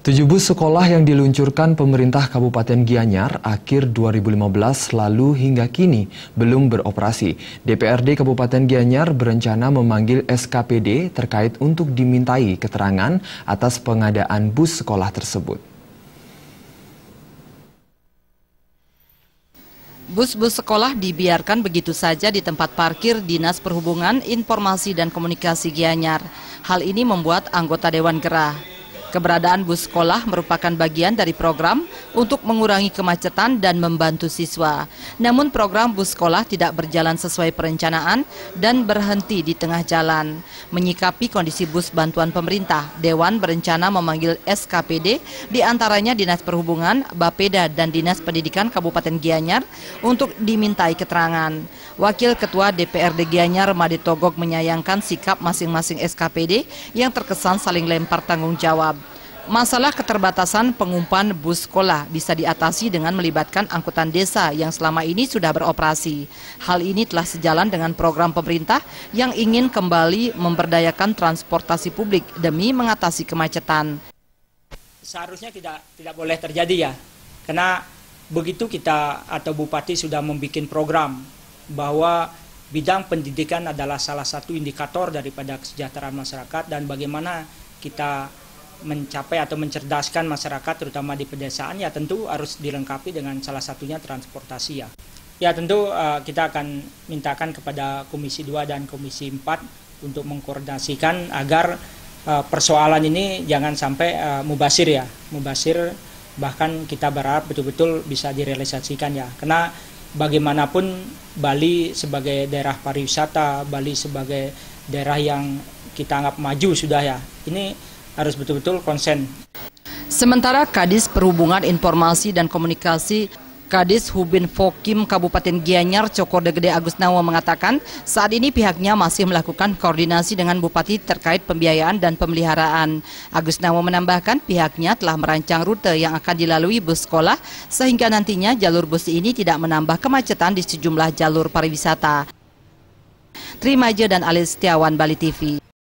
Tujuh bus sekolah yang diluncurkan pemerintah Kabupaten Gianyar akhir 2015 lalu hingga kini belum beroperasi. DPRD Kabupaten Gianyar berencana memanggil SKPD terkait untuk dimintai keterangan atas pengadaan bus sekolah tersebut. Bus-bus sekolah dibiarkan begitu saja di tempat parkir Dinas Perhubungan, Informasi dan Komunikasi Gianyar. Hal ini membuat anggota Dewan gerah. Keberadaan bus sekolah merupakan bagian dari program untuk mengurangi kemacetan dan membantu siswa. Namun program bus sekolah tidak berjalan sesuai perencanaan dan berhenti di tengah jalan. Menyikapi kondisi bus bantuan pemerintah, Dewan berencana memanggil SKPD, diantaranya Dinas Perhubungan, Bapeda, dan Dinas Pendidikan Kabupaten Gianyar untuk dimintai keterangan. Wakil Ketua DPRD Gianyar Made Togok, menyayangkan sikap masing-masing SKPD yang terkesan saling lempar tanggung jawab. Masalah keterbatasan pengumpan bus sekolah bisa diatasi dengan melibatkan angkutan desa yang selama ini sudah beroperasi. Hal ini telah sejalan dengan program pemerintah yang ingin kembali memberdayakan transportasi publik demi mengatasi kemacetan. Seharusnya tidak tidak boleh terjadi ya. Karena begitu kita atau bupati sudah membuat program bahwa bidang pendidikan adalah salah satu indikator daripada kesejahteraan masyarakat dan bagaimana kita mencapai atau mencerdaskan masyarakat terutama di pedesaan ya tentu harus dilengkapi dengan salah satunya transportasi ya. Ya tentu uh, kita akan mintakan kepada Komisi 2 dan Komisi 4 untuk mengkoordinasikan agar uh, persoalan ini jangan sampai uh, mubasir ya. Mubasir bahkan kita berharap betul-betul bisa direalisasikan ya. Karena bagaimanapun Bali sebagai daerah pariwisata, Bali sebagai daerah yang kita anggap maju sudah ya. Ini harus betul-betul konsen. Sementara Kadis Perhubungan Informasi dan Komunikasi Kadis Hubin Fokim Kabupaten Gianyar Cokorde Gede Agus Nawa mengatakan saat ini pihaknya masih melakukan koordinasi dengan Bupati terkait pembiayaan dan pemeliharaan. Agus Nawa menambahkan pihaknya telah merancang rute yang akan dilalui bus sekolah sehingga nantinya jalur bus ini tidak menambah kemacetan di sejumlah jalur pariwisata. Trimaja dan Alis Setiawan Bali TV.